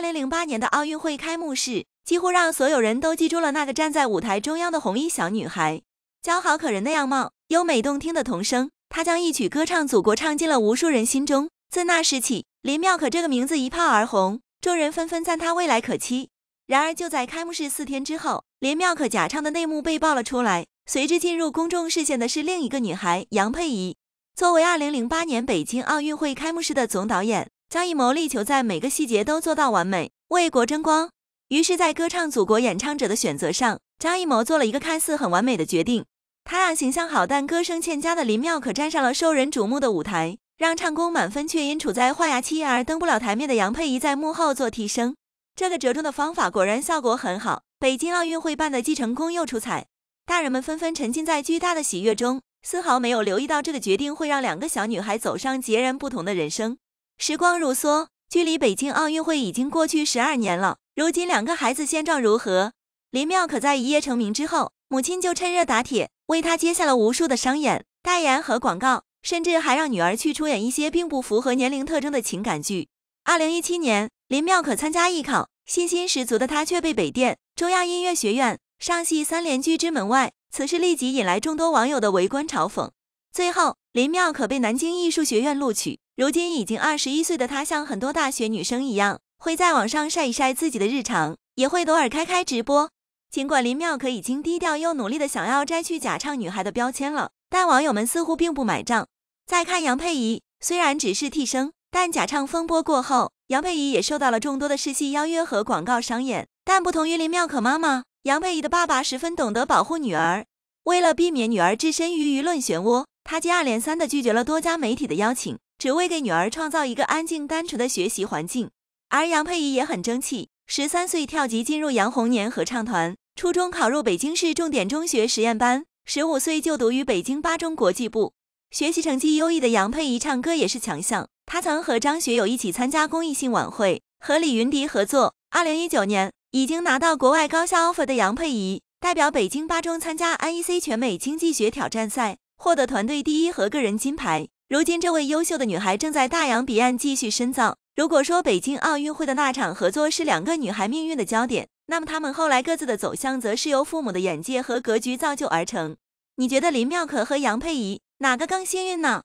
二零零八年的奥运会开幕式几乎让所有人都记住了那个站在舞台中央的红衣小女孩，姣好可人的样貌，优美动听的童声，她将一曲歌唱祖国唱进了无数人心中。自那时起，林妙可这个名字一炮而红，众人纷纷赞她未来可期。然而，就在开幕式四天之后，林妙可假唱的内幕被爆了出来。随之进入公众视线的是另一个女孩杨沛宜，作为二零零八年北京奥运会开幕式的总导演。张艺谋力求在每个细节都做到完美，为国争光。于是，在歌唱祖国演唱者的选择上，张艺谋做了一个看似很完美的决定：他让形象好但歌声欠佳的林妙可站上了受人瞩目的舞台，让唱功满分却因处在换牙期而登不了台面的杨沛宜在幕后做替身。这个折中的方法果然效果很好，北京奥运会办的既成功又出彩，大人们纷纷沉浸在巨大的喜悦中，丝毫没有留意到这个决定会让两个小女孩走上截然不同的人生。时光如梭，距离北京奥运会已经过去十二年了。如今，两个孩子现状如何？林妙可在一夜成名之后，母亲就趁热打铁，为她接下了无数的商演、代言和广告，甚至还让女儿去出演一些并不符合年龄特征的情感剧。二零一七年，林妙可参加艺考，信心十足的她却被北电、中央音乐学院、上戏三连拒之门外。此事立即引来众多网友的围观嘲讽。最后，林妙可被南京艺术学院录取。如今已经二十一岁的她，像很多大学女生一样，会在网上晒一晒自己的日常，也会偶尔开开直播。尽管林妙可已经低调又努力的想要摘去假唱女孩的标签了，但网友们似乎并不买账。再看杨沛宜，虽然只是替身，但假唱风波过后，杨沛宜也受到了众多的试戏邀约和广告商演。但不同于林妙可妈妈，杨沛宜的爸爸十分懂得保护女儿，为了避免女儿置身于舆论漩涡。他接二连三地拒绝了多家媒体的邀请，只为给女儿创造一个安静、单纯的学习环境。而杨佩仪也很争气，十三岁跳级进入杨红年合唱团，初中考入北京市重点中学实验班，十五岁就读于北京八中国际部。学习成绩优异的杨佩仪唱歌也是强项，他曾和张学友一起参加公益性晚会，和李云迪合作。二零一九年，已经拿到国外高校 offer 的杨佩仪代表北京八中参加 NEC 全美经济学挑战赛。获得团队第一和个人金牌。如今，这位优秀的女孩正在大洋彼岸继续深造。如果说北京奥运会的那场合作是两个女孩命运的焦点，那么她们后来各自的走向，则是由父母的眼界和格局造就而成。你觉得林妙可和杨佩仪哪个更幸运呢？